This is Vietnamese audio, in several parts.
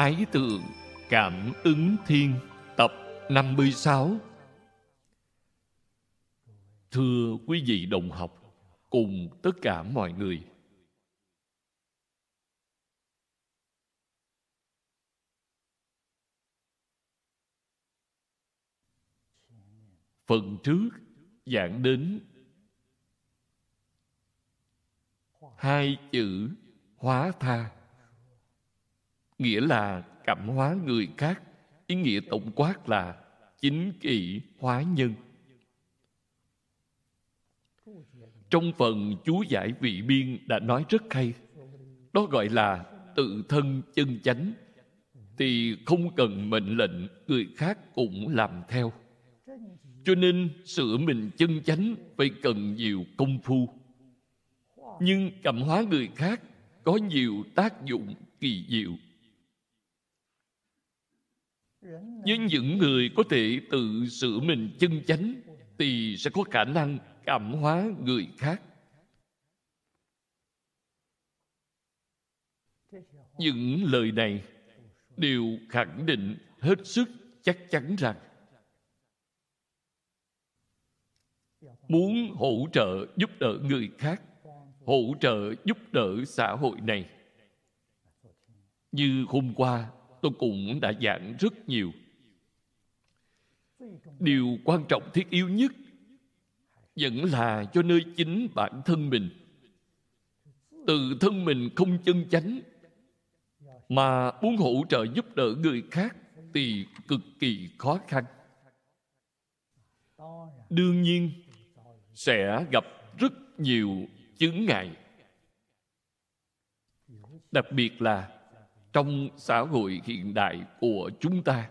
Thái Tượng Cảm ứng Thiên Tập 56 Thưa quý vị đồng học cùng tất cả mọi người phần trước giảng đến hai chữ hóa tha nghĩa là cảm hóa người khác ý nghĩa tổng quát là chính kỷ hóa nhân trong phần chú giải vị biên đã nói rất hay đó gọi là tự thân chân chánh thì không cần mệnh lệnh người khác cũng làm theo cho nên sửa mình chân chánh phải cần nhiều công phu nhưng cảm hóa người khác có nhiều tác dụng kỳ diệu với những người có thể tự sửa mình chân chánh thì sẽ có khả năng cảm hóa người khác những lời này đều khẳng định hết sức chắc chắn rằng muốn hỗ trợ giúp đỡ người khác hỗ trợ giúp đỡ xã hội này như hôm qua tôi cũng đã giảng rất nhiều điều quan trọng thiết yếu nhất vẫn là cho nơi chính bản thân mình từ thân mình không chân chánh mà muốn hỗ trợ giúp đỡ người khác thì cực kỳ khó khăn đương nhiên sẽ gặp rất nhiều chướng ngại đặc biệt là trong xã hội hiện đại của chúng ta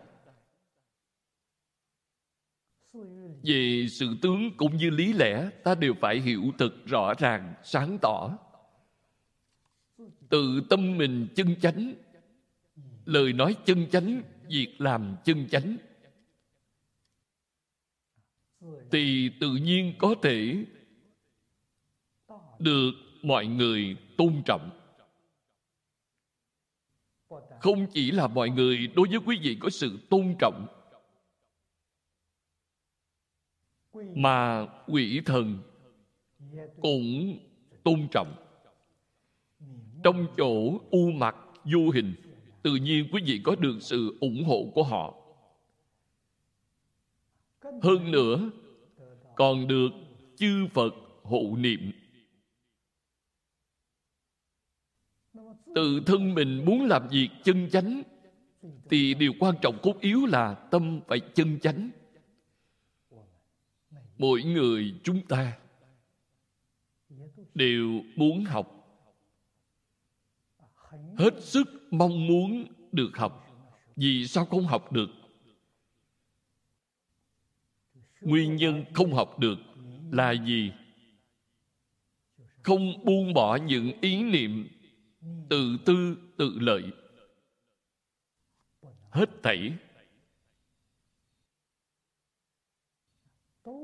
về sự tướng cũng như lý lẽ ta đều phải hiểu thật rõ ràng sáng tỏ từ tâm mình chân chánh lời nói chân chánh việc làm chân chánh thì tự nhiên có thể được mọi người tôn trọng không chỉ là mọi người đối với quý vị có sự tôn trọng mà quỷ thần cũng tôn trọng trong chỗ u mặt vô hình tự nhiên quý vị có được sự ủng hộ của họ hơn nữa còn được chư phật hộ niệm tự thân mình muốn làm việc chân chánh thì điều quan trọng cốt yếu là tâm phải chân chánh mỗi người chúng ta đều muốn học hết sức mong muốn được học vì sao không học được nguyên nhân không học được là gì không buông bỏ những ý niệm tự tư tự lợi hết thảy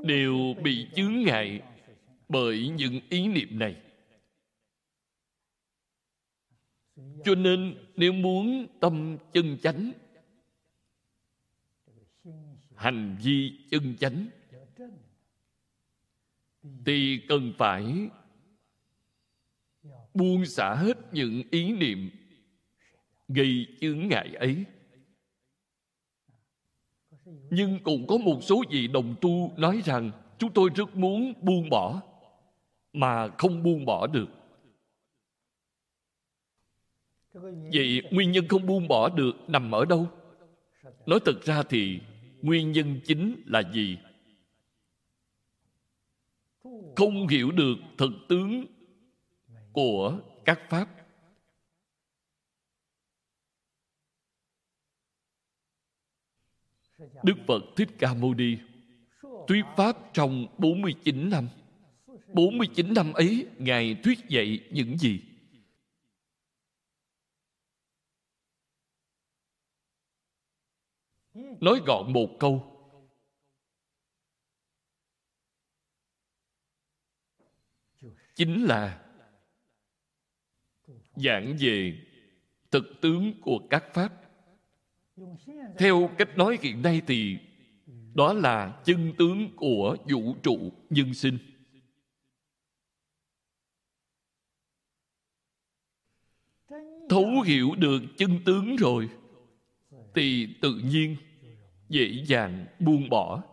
đều bị chướng ngại bởi những ý niệm này cho nên nếu muốn tâm chân chánh hành vi chân chánh thì cần phải buông xả hết những ý niệm gây chướng ngại ấy nhưng cũng có một số vị đồng tu nói rằng chúng tôi rất muốn buông bỏ mà không buông bỏ được vậy nguyên nhân không buông bỏ được nằm ở đâu nói thật ra thì nguyên nhân chính là gì không hiểu được thực tướng của các pháp Đức Phật Thích Ca Mâu Ni thuyết pháp trong 49 năm. 49 năm ấy Ngài thuyết dạy những gì? Nói gọn một câu chính là giảng về thực tướng của các pháp theo cách nói hiện nay thì đó là chân tướng của vũ trụ nhân sinh thấu hiểu được chân tướng rồi thì tự nhiên dễ dàng buông bỏ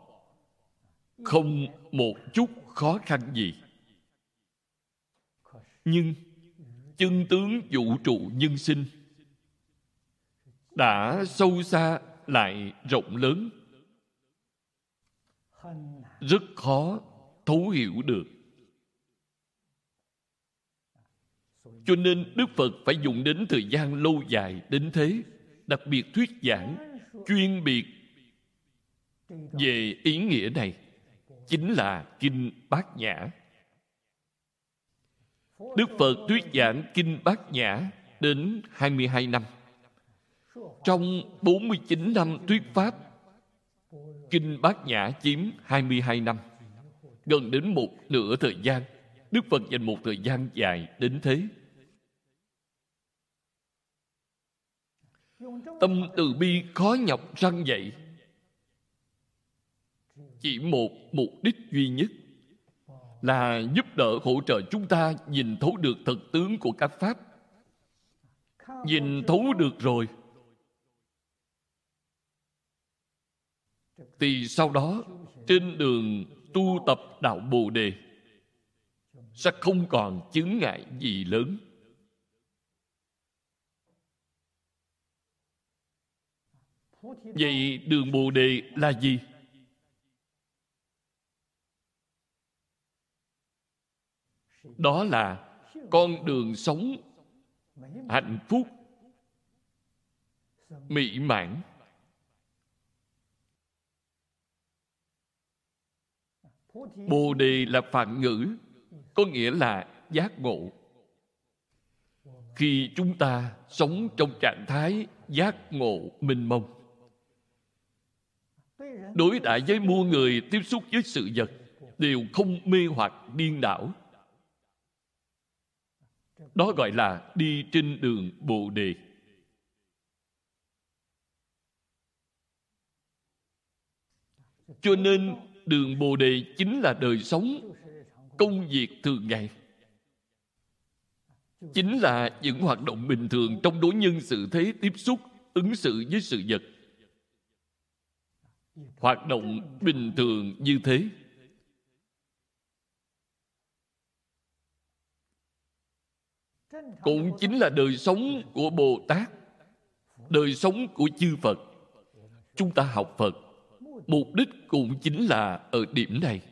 không một chút khó khăn gì nhưng chân tướng vũ trụ nhân sinh đã sâu xa lại rộng lớn rất khó thấu hiểu được cho nên đức phật phải dùng đến thời gian lâu dài đến thế đặc biệt thuyết giảng chuyên biệt về ý nghĩa này chính là kinh bát nhã Đức Phật thuyết giảng Kinh Bát Nhã đến 22 năm. Trong 49 năm thuyết Pháp, Kinh Bát Nhã chiếm 22 năm. Gần đến một nửa thời gian, Đức Phật dành một thời gian dài đến thế. Tâm từ bi khó nhọc răng dậy. Chỉ một mục đích duy nhất là giúp đỡ hỗ trợ chúng ta nhìn thấu được thực tướng của các pháp nhìn thấu được rồi thì sau đó trên đường tu tập đạo bồ đề sẽ không còn chứng ngại gì lớn vậy đường bồ đề là gì đó là con đường sống hạnh phúc mỹ mãn bồ đề là phản ngữ có nghĩa là giác ngộ khi chúng ta sống trong trạng thái giác ngộ minh mông đối đãi với mua người tiếp xúc với sự vật đều không mê hoặc điên đảo đó gọi là đi trên đường Bồ Đề. Cho nên đường Bồ Đề chính là đời sống, công việc thường ngày. Chính là những hoạt động bình thường trong đối nhân sự thế tiếp xúc, ứng xử với sự vật. Hoạt động bình thường như thế. cũng chính là đời sống của bồ tát đời sống của chư phật chúng ta học phật mục đích cũng chính là ở điểm này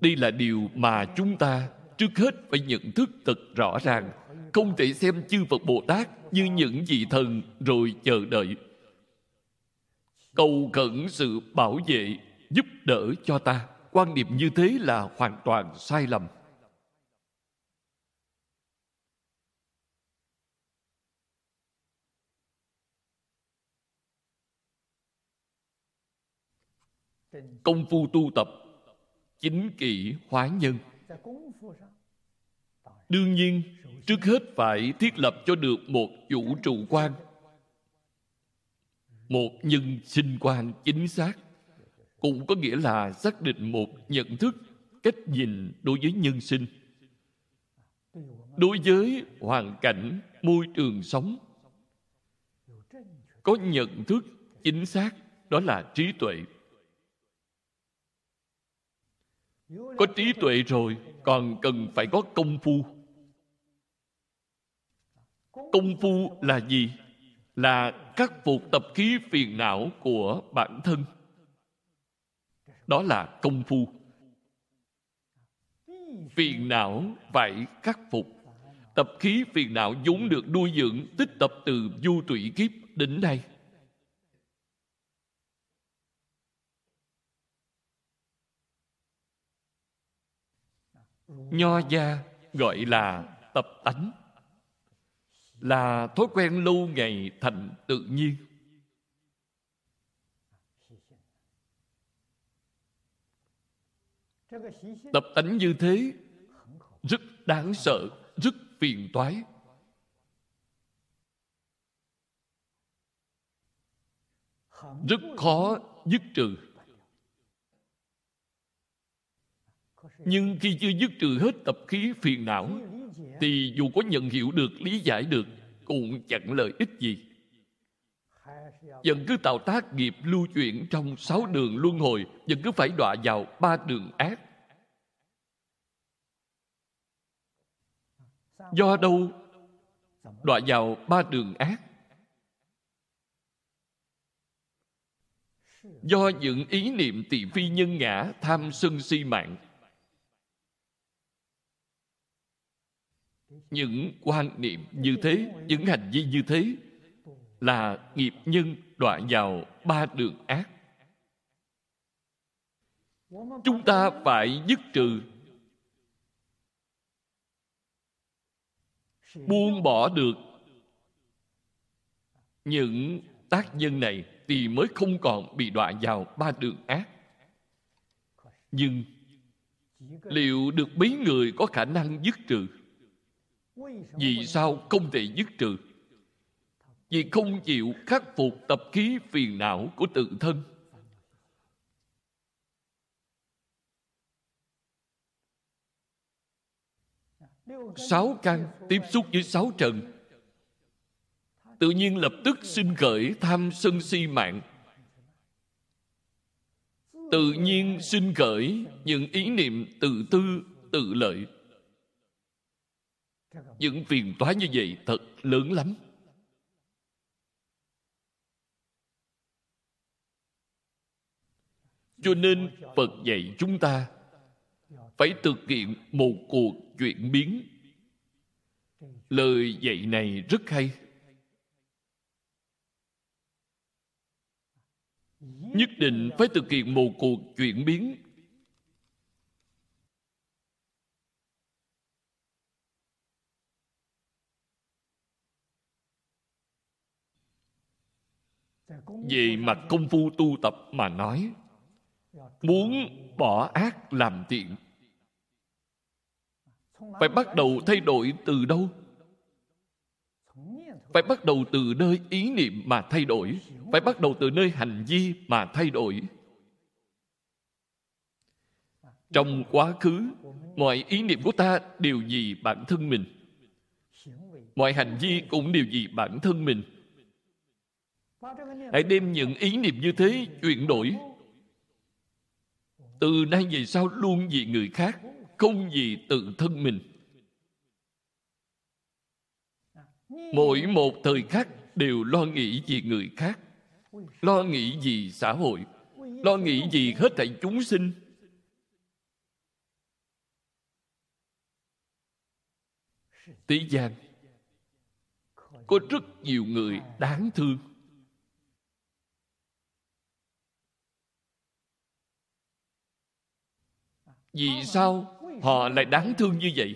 đây là điều mà chúng ta trước hết phải nhận thức thật rõ ràng không thể xem chư phật bồ tát như những vị thần rồi chờ đợi cầu khẩn sự bảo vệ giúp đỡ cho ta quan niệm như thế là hoàn toàn sai lầm công phu tu tập chính kỷ hóa nhân đương nhiên trước hết phải thiết lập cho được một vũ trụ quan một nhân sinh quan chính xác cũng có nghĩa là xác định một nhận thức cách nhìn đối với nhân sinh đối với hoàn cảnh môi trường sống có nhận thức chính xác đó là trí tuệ có trí tuệ rồi còn cần phải có công phu công phu là gì là khắc phục tập khí phiền não của bản thân đó là công phu phiền não phải khắc phục tập khí phiền não vốn được nuôi dưỡng tích tập từ du tụy kiếp đến nay nho gia gọi là tập tánh là thói quen lâu ngày thành tự nhiên tập tánh như thế rất đáng sợ rất phiền toái rất khó dứt trừ nhưng khi chưa dứt trừ hết tập khí phiền não thì dù có nhận hiểu được lý giải được cũng chẳng lợi ích gì vẫn cứ tạo tác nghiệp lưu chuyển trong sáu đường luân hồi vẫn cứ phải đọa vào ba đường ác do đâu đọa vào ba đường ác do những ý niệm tỳ phi nhân ngã tham sân si mạng những quan niệm như thế những hành vi như thế là nghiệp nhân đọa vào ba đường ác chúng ta phải dứt trừ buông bỏ được những tác nhân này thì mới không còn bị đọa vào ba đường ác nhưng liệu được mấy người có khả năng dứt trừ vì sao không thể dứt trừ? Vì không chịu khắc phục tập khí phiền não của tự thân. Sáu căn tiếp xúc với sáu trần Tự nhiên lập tức sinh khởi tham sân si mạng Tự nhiên sinh khởi những ý niệm tự tư, tự lợi những phiền toái như vậy thật lớn lắm cho nên phật dạy chúng ta phải thực hiện một cuộc chuyển biến lời dạy này rất hay nhất định phải thực hiện một cuộc chuyển biến về mặt công phu tu tập mà nói muốn bỏ ác làm thiện phải bắt đầu thay đổi từ đâu phải bắt đầu từ nơi ý niệm mà thay đổi phải bắt đầu từ nơi hành vi mà thay đổi trong quá khứ mọi ý niệm của ta đều vì bản thân mình mọi hành vi cũng đều vì bản thân mình Hãy đem những ý niệm như thế chuyển đổi. Từ nay về sau luôn vì người khác, không vì tự thân mình. Mỗi một thời khắc đều lo nghĩ vì người khác, lo nghĩ vì xã hội, lo nghĩ vì hết thảy chúng sinh. Thế gian có rất nhiều người đáng thương vì sao họ lại đáng thương như vậy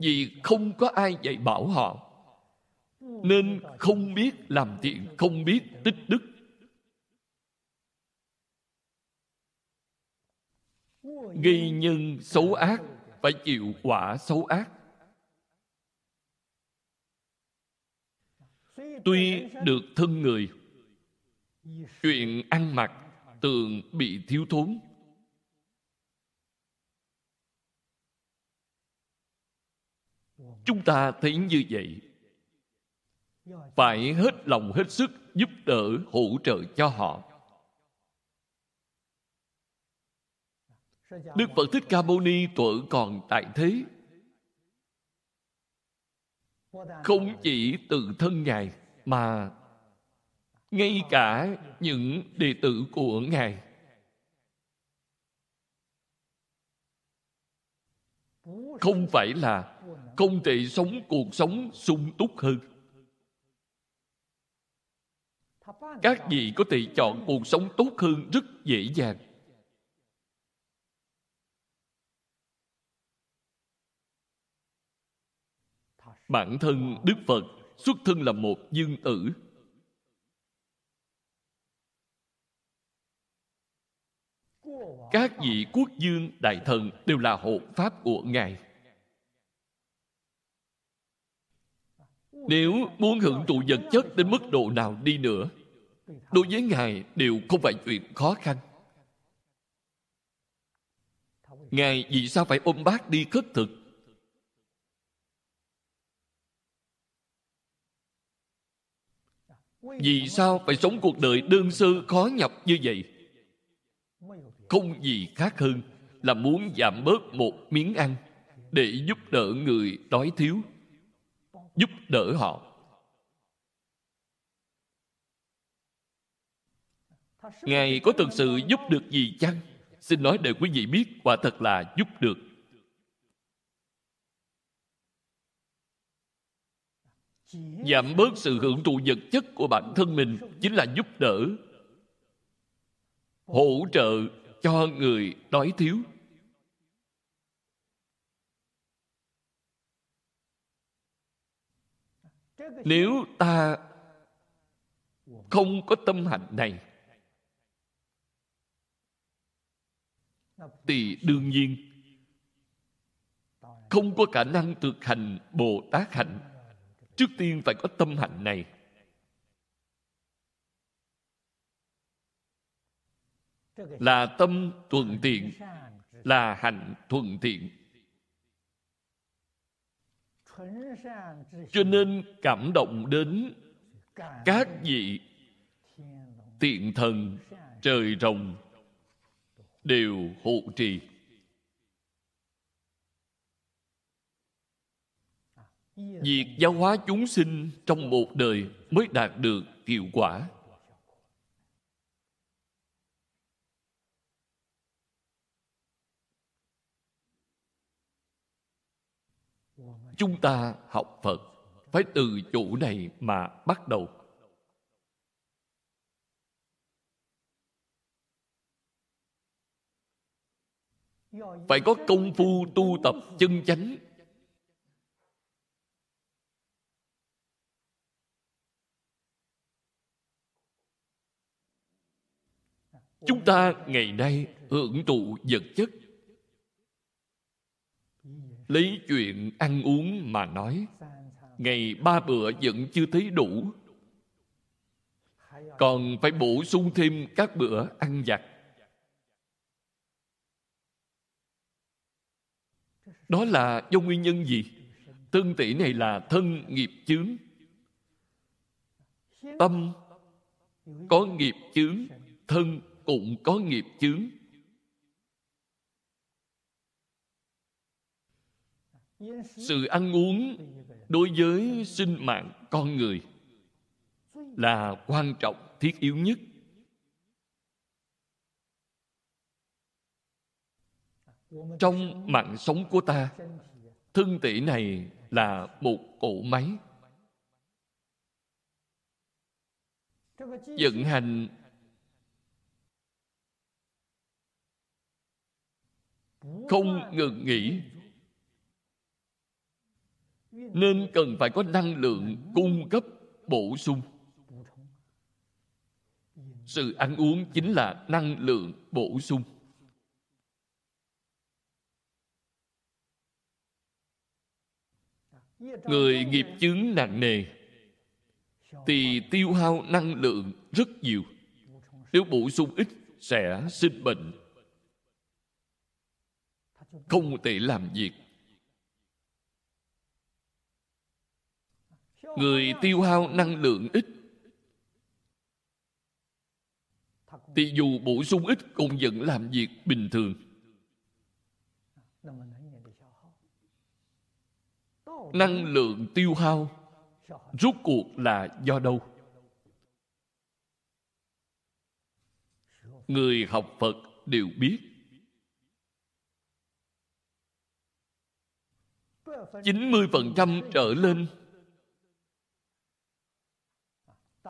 vì không có ai dạy bảo họ nên không biết làm thiện không biết tích đức gây nhân xấu ác phải chịu quả xấu ác tuy được thân người chuyện ăn mặc tường bị thiếu thốn chúng ta thấy như vậy phải hết lòng hết sức giúp đỡ hỗ trợ cho họ đức phật thích ca mâu ni tuổi còn tại thế không chỉ từ thân ngài mà ngay cả những đệ tử của ngài không phải là không thể sống cuộc sống sung túc hơn các vị có thể chọn cuộc sống tốt hơn rất dễ dàng bản thân đức phật xuất thân là một dương tử các vị quốc dương đại thần đều là hộ pháp của ngài Nếu muốn hưởng thụ vật chất đến mức độ nào đi nữa, đối với Ngài đều không phải chuyện khó khăn. Ngài vì sao phải ôm bát đi khất thực? Vì sao phải sống cuộc đời đơn sơ khó nhập như vậy? Không gì khác hơn là muốn giảm bớt một miếng ăn để giúp đỡ người đói thiếu giúp đỡ họ ngài có thực sự giúp được gì chăng xin nói để quý vị biết quả thật là giúp được giảm bớt sự hưởng thụ vật chất của bản thân mình chính là giúp đỡ hỗ trợ cho người đói thiếu nếu ta không có tâm hạnh này thì đương nhiên không có khả năng thực hành bồ tát hạnh trước tiên phải có tâm hạnh này là tâm thuận tiện là hạnh thuận tiện cho nên cảm động đến các vị tiện thần trời rồng đều hộ trì à, việc giáo hóa chúng sinh trong một đời mới đạt được hiệu quả chúng ta học phật phải từ chỗ này mà bắt đầu phải có công phu tu tập chân chánh chúng ta ngày nay hưởng thụ vật chất lấy chuyện ăn uống mà nói ngày ba bữa vẫn chưa thấy đủ còn phải bổ sung thêm các bữa ăn giặt đó là do nguyên nhân gì thân tỷ này là thân nghiệp chướng tâm có nghiệp chướng thân cũng có nghiệp chướng sự ăn uống đối với sinh mạng con người là quan trọng thiết yếu nhất trong mạng sống của ta thân thể này là một cỗ máy vận hành không ngừng nghỉ nên cần phải có năng lượng cung cấp bổ sung sự ăn uống chính là năng lượng bổ sung người nghiệp chứng nặng nề thì tiêu hao năng lượng rất nhiều nếu bổ sung ít sẽ sinh bệnh không thể làm việc người tiêu hao năng lượng ít thì dù bổ sung ít cũng vẫn làm việc bình thường năng lượng tiêu hao rút cuộc là do đâu người học phật đều biết chín mươi phần trăm trở lên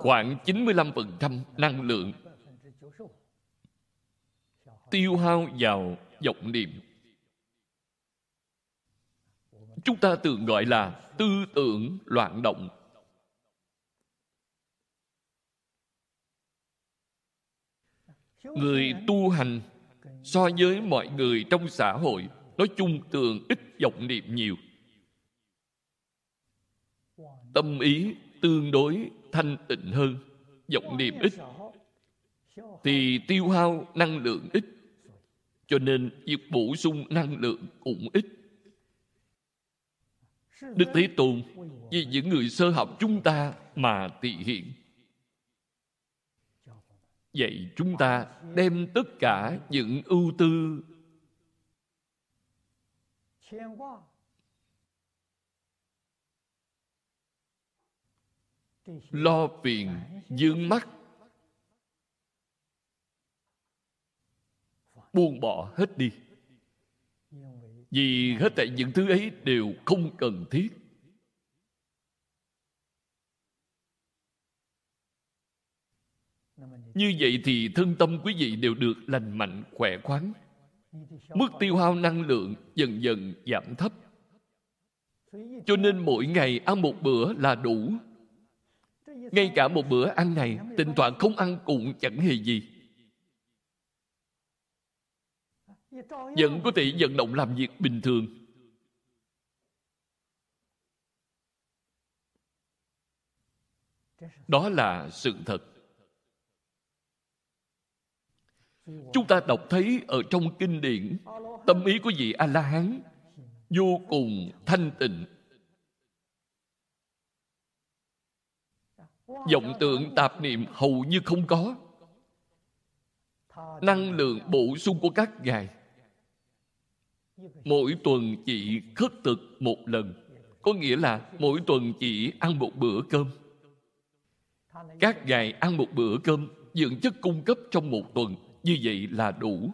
khoảng 95% năng lượng tiêu hao vào vọng niệm. Chúng ta thường gọi là tư tưởng loạn động. Người tu hành so với mọi người trong xã hội nói chung thường ít vọng niệm nhiều. Tâm ý tương đối thanh tịnh hơn vọng niệm ít thì tiêu hao năng lượng ít cho nên việc bổ sung năng lượng cũng ít đức thế tôn vì những người sơ học chúng ta mà tỳ hiện vậy chúng ta đem tất cả những ưu tư lo phiền dương mắt buông bỏ hết đi vì hết tại những thứ ấy đều không cần thiết như vậy thì thân tâm quý vị đều được lành mạnh khỏe khoắn mức tiêu hao năng lượng dần dần giảm thấp cho nên mỗi ngày ăn một bữa là đủ ngay cả một bữa ăn này tình toàn không ăn cũng chẳng hề gì vẫn có thể vận động làm việc bình thường đó là sự thật chúng ta đọc thấy ở trong kinh điển tâm ý của vị a la hán vô cùng thanh tịnh vọng tượng tạp niệm hầu như không có năng lượng bổ sung của các ngài mỗi tuần chỉ khất thực một lần có nghĩa là mỗi tuần chỉ ăn một bữa cơm các ngài ăn một bữa cơm dưỡng chất cung cấp trong một tuần như vậy là đủ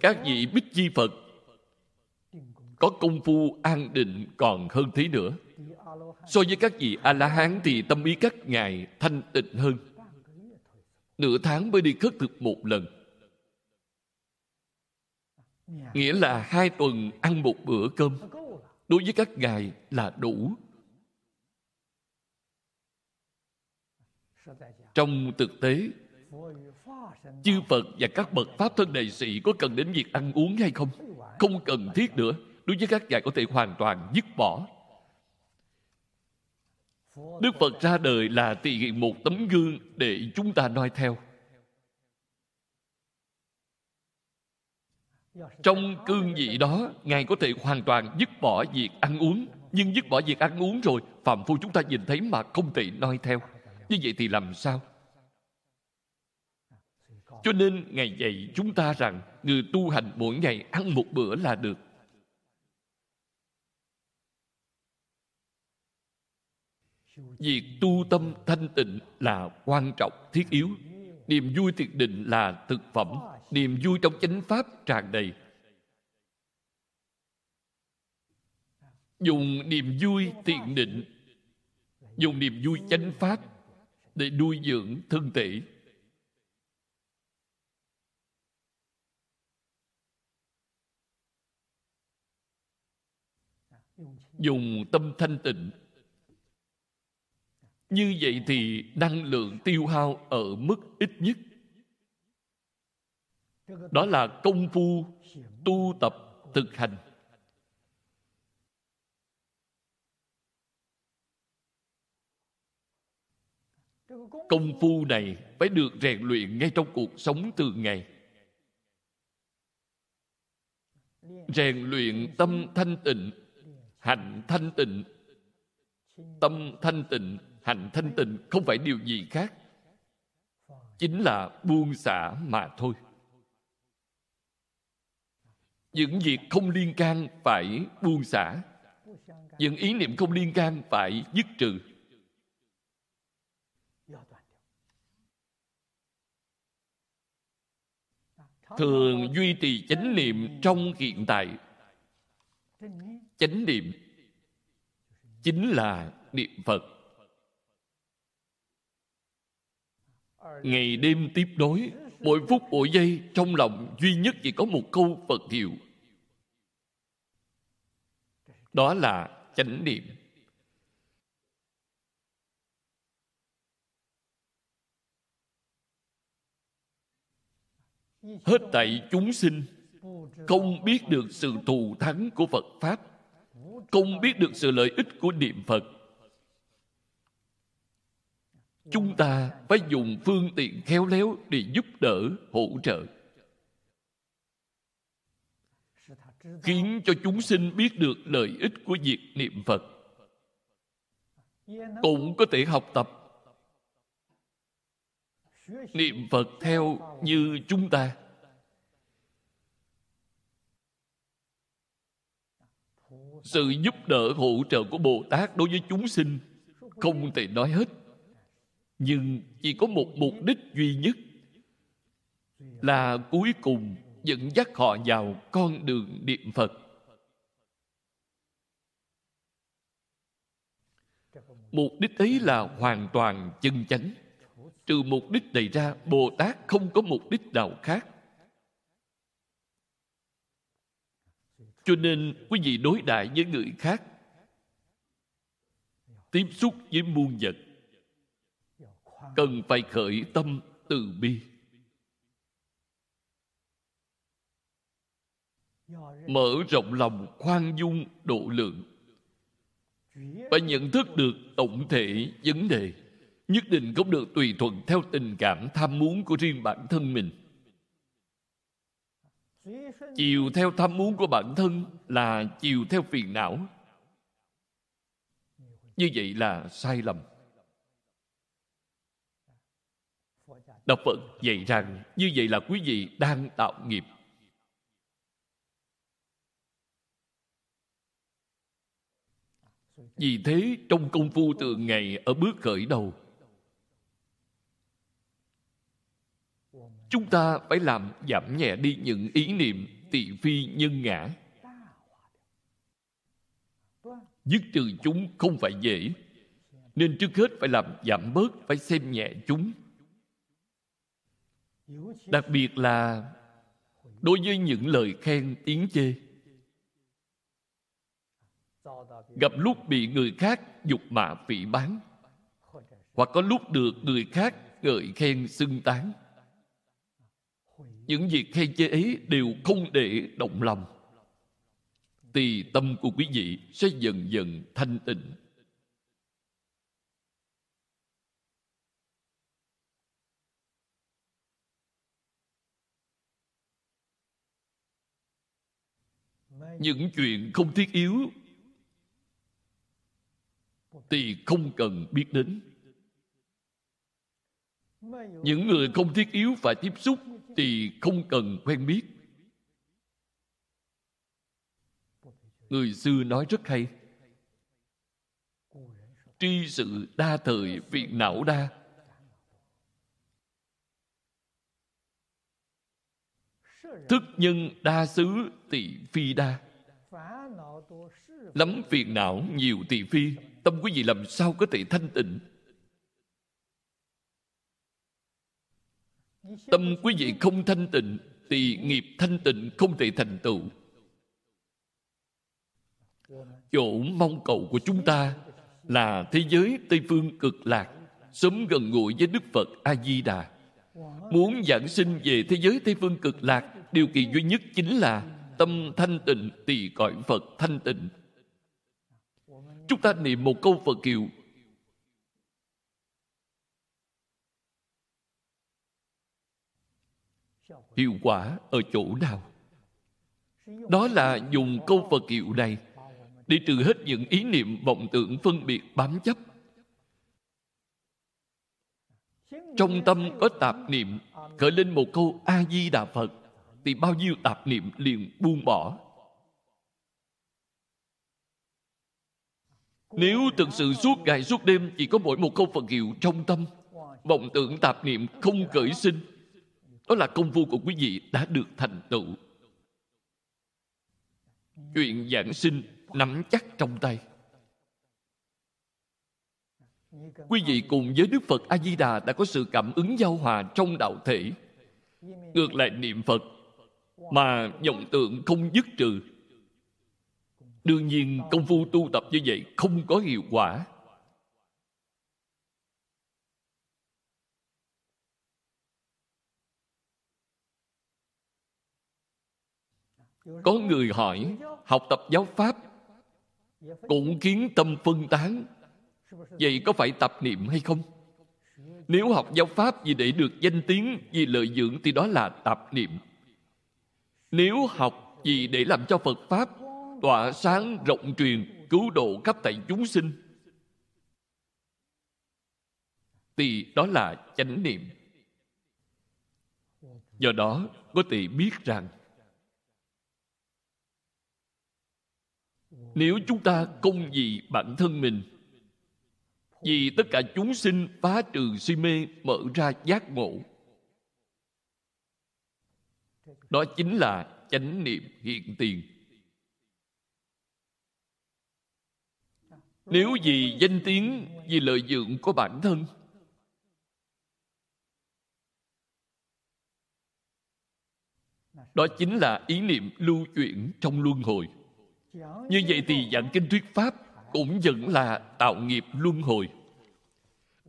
các vị bích chi phật có công phu an định còn hơn thế nữa so với các vị a la hán thì tâm ý các ngài thanh tịnh hơn nửa tháng mới đi khất thực một lần nghĩa là hai tuần ăn một bữa cơm đối với các ngài là đủ trong thực tế chư phật và các bậc pháp thân đại sĩ có cần đến việc ăn uống hay không không cần thiết nữa đối với các ngài có thể hoàn toàn dứt bỏ đức phật ra đời là tỳ một tấm gương để chúng ta noi theo trong cương vị đó ngài có thể hoàn toàn dứt bỏ việc ăn uống nhưng dứt bỏ việc ăn uống rồi phạm phu chúng ta nhìn thấy mà không thể noi theo như vậy thì làm sao cho nên ngài dạy chúng ta rằng người tu hành mỗi ngày ăn một bữa là được việc tu tâm thanh tịnh là quan trọng thiết yếu niềm vui thiệt định là thực phẩm niềm vui trong chánh pháp tràn đầy dùng niềm vui thiện định dùng niềm vui chánh pháp để nuôi dưỡng thân thể dùng tâm thanh tịnh như vậy thì năng lượng tiêu hao ở mức ít nhất đó là công phu tu tập thực hành công phu này phải được rèn luyện ngay trong cuộc sống từ ngày rèn luyện tâm thanh tịnh hành thanh tịnh tâm thanh tịnh hạnh thanh tịnh không phải điều gì khác chính là buông xả mà thôi những việc không liên can phải buông xả những ý niệm không liên can phải dứt trừ thường duy trì chánh niệm trong hiện tại chánh niệm chính là niệm phật ngày đêm tiếp đối mỗi phút mỗi giây trong lòng duy nhất chỉ có một câu phật hiệu đó là chánh niệm hết tại chúng sinh không biết được sự thù thắng của phật pháp không biết được sự lợi ích của niệm phật chúng ta phải dùng phương tiện khéo léo để giúp đỡ hỗ trợ khiến cho chúng sinh biết được lợi ích của việc niệm phật cũng có thể học tập niệm phật theo như chúng ta sự giúp đỡ hỗ trợ của bồ tát đối với chúng sinh không thể nói hết nhưng chỉ có một mục đích duy nhất là cuối cùng dẫn dắt họ vào con đường niệm phật mục đích ấy là hoàn toàn chân chánh trừ mục đích này ra bồ tát không có mục đích nào khác cho nên quý vị đối đại với người khác tiếp xúc với muôn vật cần phải khởi tâm từ bi mở rộng lòng khoan dung độ lượng phải nhận thức được tổng thể vấn đề nhất định không được tùy thuận theo tình cảm tham muốn của riêng bản thân mình chiều theo tham muốn của bản thân là chiều theo phiền não như vậy là sai lầm Đạo Phật dạy rằng như vậy là quý vị đang tạo nghiệp. Vì thế trong công phu từ ngày ở bước khởi đầu Chúng ta phải làm giảm nhẹ đi những ý niệm tỳ phi nhân ngã Dứt trừ chúng không phải dễ Nên trước hết phải làm giảm bớt Phải xem nhẹ chúng đặc biệt là đối với những lời khen tiếng chê gặp lúc bị người khác dục mạ phỉ bán hoặc có lúc được người khác ngợi khen xưng tán những việc khen chê ấy đều không để động lòng thì tâm của quý vị sẽ dần dần thanh tịnh những chuyện không thiết yếu thì không cần biết đến những người không thiết yếu phải tiếp xúc thì không cần quen biết người xưa nói rất hay tri sự đa thời phiền não đa thức nhân đa xứ tỳ phi đa Lắm phiền não nhiều tỳ phi Tâm quý vị làm sao có thể thanh tịnh Tâm quý vị không thanh tịnh Thì nghiệp thanh tịnh không thể thành tựu Chỗ mong cầu của chúng ta Là thế giới Tây Phương cực lạc Sớm gần gũi với Đức Phật A-di-đà muốn giảng sinh về thế giới tây phương cực lạc điều kiện duy nhất chính là tâm thanh tịnh tỳ gọi phật thanh tịnh chúng ta niệm một câu phật kiều hiệu quả ở chỗ nào đó là dùng câu phật hiệu này để trừ hết những ý niệm vọng tưởng phân biệt bám chấp trong tâm có tạp niệm khởi lên một câu a di đà phật thì bao nhiêu tạp niệm liền buông bỏ nếu thực sự suốt ngày suốt đêm chỉ có mỗi một câu phật hiệu trong tâm vọng tưởng tạp niệm không khởi sinh đó là công phu của quý vị đã được thành tựu chuyện giảng sinh nắm chắc trong tay quý vị cùng với đức phật a di đà đã có sự cảm ứng giao hòa trong đạo thể ngược lại niệm phật mà vọng tượng không dứt trừ đương nhiên công phu tu tập như vậy không có hiệu quả có người hỏi học tập giáo pháp cũng khiến tâm phân tán vậy có phải tập niệm hay không nếu học giáo pháp vì để được danh tiếng vì lợi dưỡng thì đó là tập niệm nếu học vì để làm cho phật pháp tỏa sáng rộng truyền cứu độ khắp tại chúng sinh thì đó là chánh niệm do đó có thể biết rằng nếu chúng ta không vì bản thân mình vì tất cả chúng sinh phá trừ suy mê mở ra giác ngộ đó chính là chánh niệm hiện tiền nếu vì danh tiếng vì lợi dụng của bản thân đó chính là ý niệm lưu chuyển trong luân hồi như vậy thì dạng kinh thuyết pháp cũng vẫn là tạo nghiệp luân hồi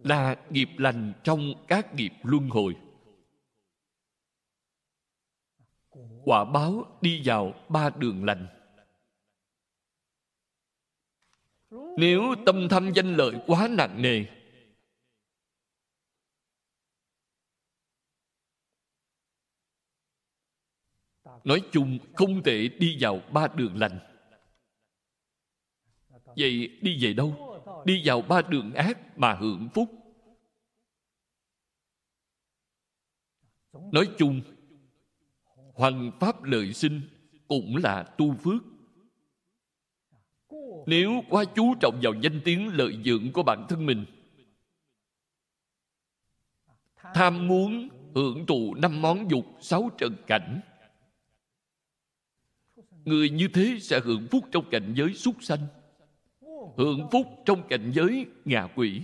là nghiệp lành trong các nghiệp luân hồi quả báo đi vào ba đường lành nếu tâm tham danh lợi quá nặng nề nói chung không thể đi vào ba đường lành vậy đi về đâu đi vào ba đường ác mà hưởng phúc nói chung hoằng pháp lợi sinh cũng là tu phước nếu quá chú trọng vào danh tiếng lợi dưỡng của bản thân mình tham muốn hưởng thụ năm món dục sáu trần cảnh người như thế sẽ hưởng phúc trong cảnh giới súc sanh hưởng phúc trong cảnh giới ngạ quỷ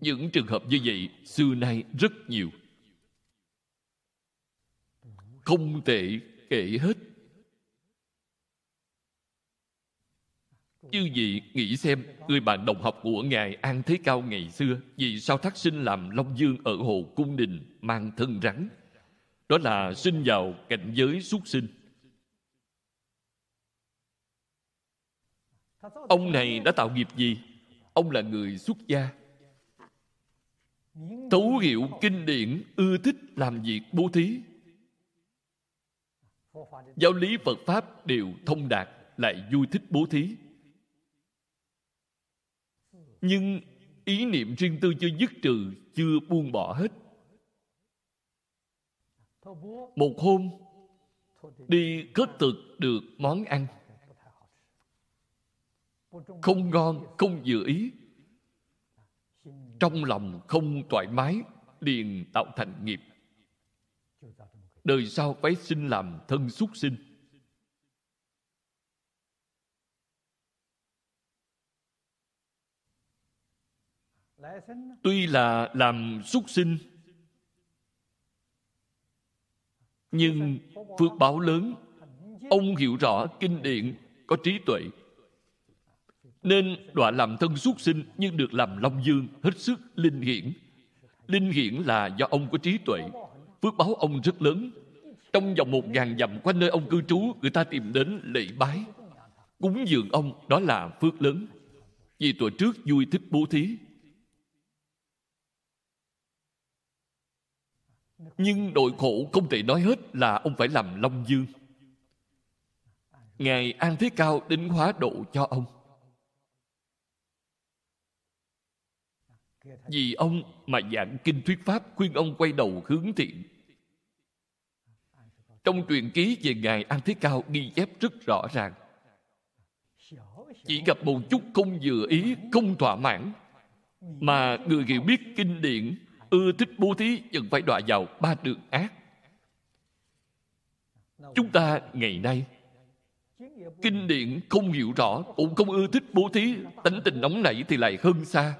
những trường hợp như vậy xưa nay rất nhiều không thể kể hết Chư vị nghĩ xem Người bạn đồng học của Ngài An Thế Cao ngày xưa Vì sao thắc sinh làm Long Dương ở Hồ Cung Đình Mang thân rắn Đó là sinh vào cảnh giới xuất sinh Ông này đã tạo nghiệp gì? Ông là người xuất gia. Tấu hiệu kinh điển ưa thích làm việc bố thí. Giáo lý Phật Pháp đều thông đạt lại vui thích bố thí. Nhưng ý niệm riêng tư chưa dứt trừ, chưa buông bỏ hết. Một hôm, đi khất thực được món ăn không ngon không vừa ý trong lòng không thoải mái liền tạo thành nghiệp đời sau phải sinh làm thân xuất sinh tuy là làm xuất sinh nhưng phước báo lớn ông hiểu rõ kinh điển có trí tuệ nên đọa làm thân xuất sinh nhưng được làm long dương hết sức linh hiển linh hiển là do ông có trí tuệ phước báo ông rất lớn trong vòng một ngàn dặm quanh nơi ông cư trú người ta tìm đến lễ bái cúng dường ông đó là phước lớn vì tuổi trước vui thích bố thí nhưng nỗi khổ không thể nói hết là ông phải làm long dương ngài an thế cao đến hóa độ cho ông vì ông mà giảng kinh thuyết pháp khuyên ông quay đầu hướng thiện trong truyền ký về ngài an thế cao ghi chép rất rõ ràng chỉ gặp một chút không vừa ý không thỏa mãn mà người hiểu biết kinh điển ưa thích bố thí vẫn phải đọa vào ba đường ác chúng ta ngày nay kinh điển không hiểu rõ cũng không ưa thích bố thí tánh tình nóng nảy thì lại hơn xa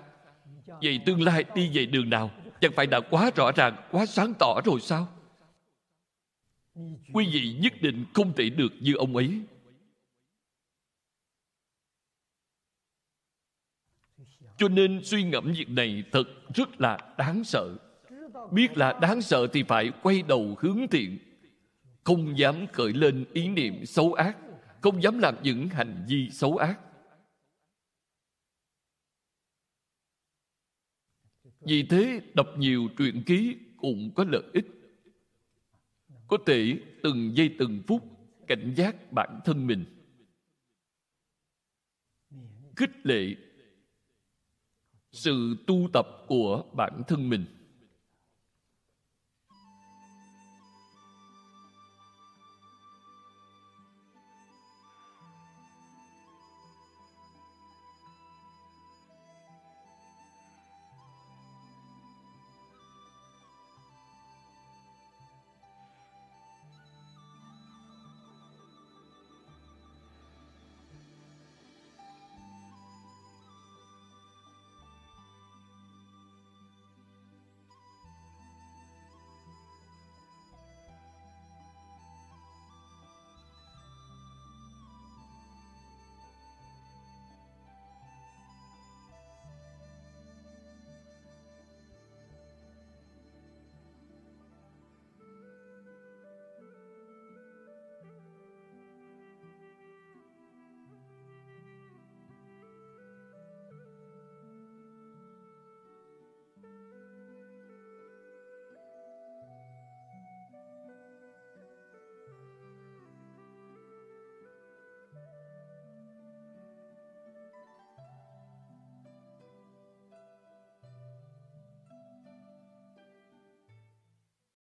Vậy tương lai đi về đường nào Chẳng phải đã quá rõ ràng Quá sáng tỏ rồi sao Quý vị nhất định không thể được như ông ấy Cho nên suy ngẫm việc này thật rất là đáng sợ. Biết là đáng sợ thì phải quay đầu hướng thiện. Không dám cởi lên ý niệm xấu ác. Không dám làm những hành vi xấu ác. Vì thế đọc nhiều truyện ký cũng có lợi ích. Có thể từng giây từng phút cảnh giác bản thân mình. Khích lệ sự tu tập của bản thân mình.